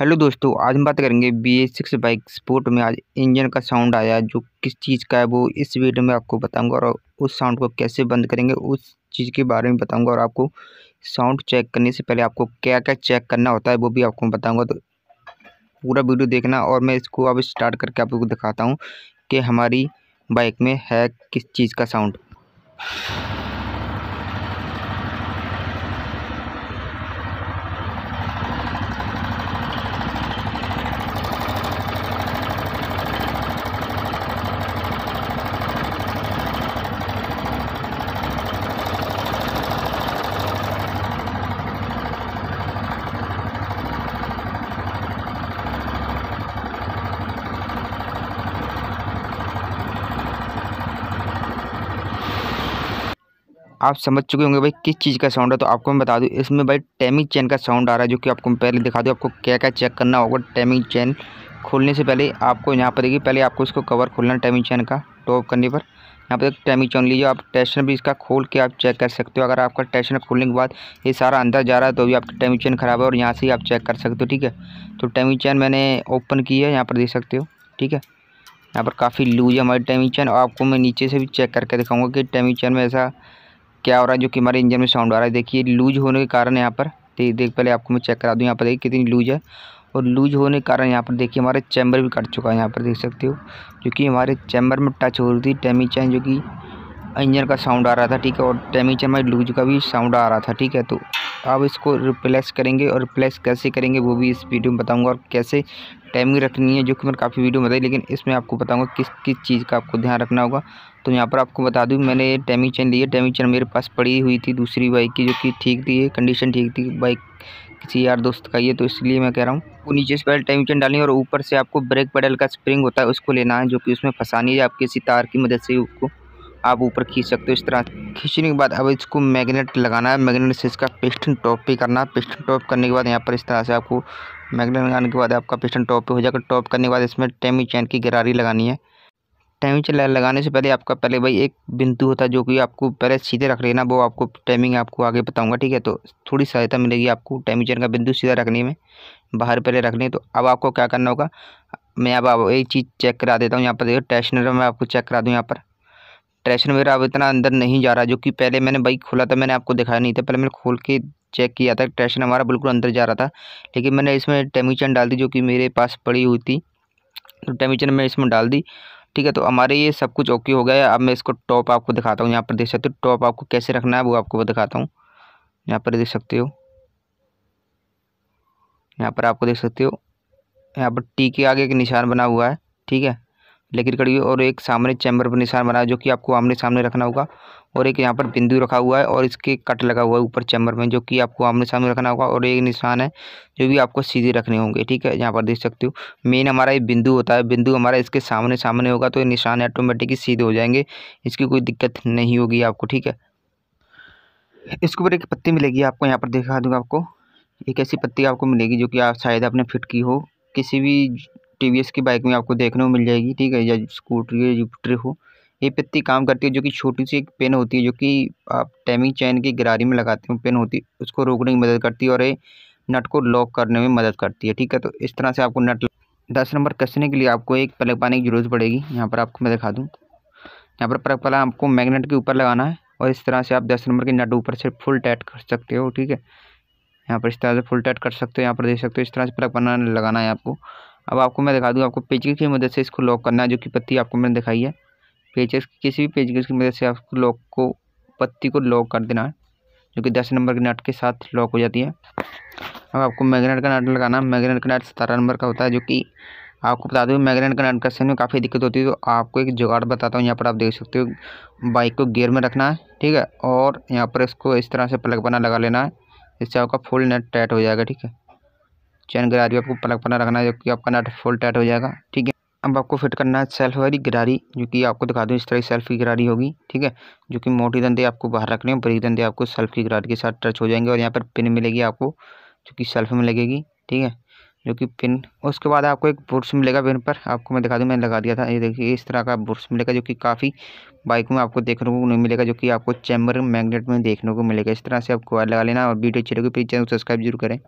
hello दोस्तों आज हम बात करेंगे B A six bike sport में आज इंजन का साउंड आया जो किस चीज़ का है वो इस वीडियो में आपको बताऊंगा और उस साउंड को कैसे बंद करेंगे उस चीज़ के बारे में बताऊंगा और आपको साउंड चेक करने से पहले आपको क्या क्या चेक करना होता है वो भी आपको बताऊँगा तो पूरा वीडियो देखना और मैं इसको अब स्टार्ट करके आपको दिखाता हूँ कि हमारी बाइक में है किस चीज़ का साउंड आप समझ चुके होंगे भाई किस चीज़ का साउंड है तो आपको मैं बता दूँ इसमें भाई टैमिंग चैन का साउंड आ रहा है जो कि आपको मैं पहले दिखा दूँ आपको क्या क्या चेक करना होगा टैमिंग चैन खोलने से पहले आपको यहाँ पर देखिए पहले आपको इसको कवर खोलना टैमिंग चैन का टॉप तो करने पर यहाँ पर टैमिंग चैन लीजिए आप टेस्टर भी इसका खोल के आप चेक कर सकते हो अगर आपका टेस्टर खोलने के बाद ये सारा अंदर जा रहा है तो भी आपकी टैमिंग चैन ख़राब है और यहाँ से ही आप चेक कर सकते हो ठीक है तो टैमिंग चैन मैंने ओपन की है यहाँ पर देख सकते हो ठीक है यहाँ पर काफ़ी लूज है हमारी टैमिंग चैन और आपको मैं नीचे से भी चेक करके दिखाऊँगा कि टैमिंग चैन में ऐसा क्या हो रहा है जो कि हमारे इंजन में साउंड आ रहा है देखिए लूज होने के कारण यहाँ पर देख पहले आपको मैं चेक करा दूँ यहाँ पर देखिए कितनी लूज है और लूज होने के कारण यहाँ पर देखिए हमारे चैम्बर भी कट चुका है यहाँ पर देख सकते हो क्योंकि हमारे चैम्बर में टच हो रही थी टैमी चैन जो कि इंजन का साउंड आ रहा था ठीक है और टेमी चैन में लूज का भी साउंड आ रहा था ठीक है तो आप इसको रिप्लेस करेंगे और रिप्लेस कैसे करेंगे वो भी इस वीडियो में बताऊंगा और कैसे टाइमिंग रखनी है जो कि मैंने काफ़ी वीडियो बताई लेकिन इसमें आपको बताऊंगा किस किस चीज़ का आपको ध्यान रखना होगा तो यहाँ पर आपको बता दूँ मैंने टाइमिंग चेन ली है टाइमिंग चेन मेरे पास पड़ी हुई थी दूसरी बाइक की जो कि ठीक थी कंडीशन ठीक थी बाइक किसी यार दोस्त का ये तो इसलिए मैं कह रहा हूँ वो नीचे से पहले टाइमिंग चैन डालनी है और ऊपर से आपको ब्रेक पेडल का स्प्रिंग होता है उसको लेना है जो कि उसमें फंसानी है आप किसी तार की मदद से उसको आप ऊपर खींच सकते हो इस तरह खींचने के बाद अब इसको मैग्नेट लगाना है मैग्नेट से इसका पिस्टन टॉप भी करना है पिस्टन टॉप करने के बाद यहाँ पर इस तरह से आपको मैग्नेट लगाने के बाद आपका पिस्टन टॉप पे हो जाएगा टॉप करने के बाद इसमें टेमी चैन की गरारी लगानी है टाइमिंग चैन लगाने से पहले आपका पहले भाई एक बिंदु होता जो कि आपको पहले सीधे रख लेना वो आपको टाइमिंग आपको आगे बताऊंगा ठीक है तो थोड़ी सहायता मिलेगी आपको टाइमिंग चैन का बिंदु सीधा रखने में बाहर पहले रखने तो अब आपको क्या करना होगा मैं अब एक चीज़ चेक करा देता हूँ यहाँ पर देखो टेस्टनर में आपको चेक करा दूँ यहाँ पर ट्रेशन वगैरह अब इतना अंदर नहीं जा रहा जो कि पहले मैंने बाइक खोला था मैंने आपको दिखाया नहीं था पहले मैंने खोल के चेक किया था ट्रेशन हमारा बिल्कुल अंदर जा रहा था लेकिन मैंने इसमें टेमीचन डाल दी जो कि मेरे पास पड़ी हुई थी तो टेमीचन मैं इसमें डाल दी ठीक है तो हमारे ये सब कुछ ओके हो गया है अब मैं इसको टॉप आपको दिखाता हूँ यहाँ पर देख सकते हो टॉप आपको कैसे रखना है वो आपको वो दिखाता हूँ यहाँ पर देख सकते हो यहाँ पर आपको देख सकते हो यहाँ पर टी के आगे एक निशान बना हुआ है ठीक है लेकिन कड़ी और एक सामने चैम्बर पर निशान बना जो कि आपको आमने सामने रखना होगा और एक यहाँ पर बिंदु रखा हुआ है और इसके कट लगा हुआ है ऊपर चैम्बर में जो कि आपको आमने सामने रखना होगा और एक निशान है जो भी आपको सीधे रखने होंगे ठीक है यहाँ पर देख सकते हो मेन हमारा ये बिंदु होता है बिंदु हमारा इसके सामने सामने होगा तो ये निशान ऑटोमेटिक सीधे हो जाएंगे इसकी कोई दिक्कत नहीं होगी आपको ठीक है इसके ऊपर एक पत्ती मिलेगी आपको यहाँ पर दिखा दूँगा आपको एक ऐसी पत्ती आपको मिलेगी जो कि आप शायद आपने फिट की हो किसी भी टी वी एस की बाइक में आपको देखने को मिल जाएगी ठीक है या स्कूटरी या जुपिटर हो ये पत्ती काम करती है जो कि छोटी सी एक पेन होती है जो कि आप टाइमिंग चैन की गिरारी में लगाते हो पेन होती है उसको रोकने में मदद करती है और ये नट को लॉक करने में मदद करती है ठीक है तो इस तरह से आपको नट दस नंबर कसने के लिए आपको एक प्लग पाने की ज़रूरत पड़ेगी यहाँ पर आपको मैं दिखा दूँ यहाँ पर प्लग पाला आपको मैगनेट के ऊपर लगाना है और इस तरह से आप दस नंबर के नट ऊपर से फुल टाइट कर सकते हो ठीक है यहाँ पर इस तरह से फुल टाइट कर सकते हो यहाँ पर देख सकते हो इस तरह से प्लग पाना लगाना है आपको अब आपको मैं दिखा दूँगा आपको पेचकस की मदद से इसको लॉक करना है जो कि पत्ती आपको मैंने दिखाई है पेचकस किसी भी पेचकस की मदद से आपको लॉक को पत्ती को लॉक कर देना है जो कि दस नंबर के नट के साथ लॉक हो जाती है अब आपको मैगनेट का नट लगाना है मैगनेट का नट सतारह नंबर का होता है जो कि आपको बता दूँ मैगनेट का नट कसने में काफ़ी दिक्कत होती है तो आपको एक जुगाड़ बताता हूँ यहाँ पर आप देख सकते हो बाइक को गियर में रखना है ठीक है और यहाँ पर इसको इस तरह से प्लग बना लगा लेना है इससे आपका फुल नेट टाइट हो जाएगा ठीक है चैन गरारी आपको प्लग पना रखना है जो कि आपका नट फुल टाइट हो जाएगा ठीक है अब आपको फिट करना है सेल्फ वाली गिरारी जो कि आपको दिखा दूँ इस तरह की सेल्फ की गिरारी होगी ठीक है जो कि मोटी धंधे आपको बाहर रखने हैं बड़ी धंधे आपको सेल्फ की गिरारी के साथ टच हो जाएंगे और यहाँ पर पिन मिलेगी आपको जो कि सेल्फ में लगेगी ठीक है जो कि पिन उसके बाद आपको एक बुर्स मिलेगा पिन पर आपको मैं दिखा दूँ मैंने लगा दिया था ये देखिए इस तरह का बुर्स मिलेगा जो कि काफ़ी बाइक में आपको देखने को नहीं मिलेगा जो कि आपको चैम्बर मैग्नेट में देखने को मिलेगा इस तरह से आपको लगा लेना और वीडियो अच्छी लगी प्लीज चैनल सब्सक्राइब जरूर करें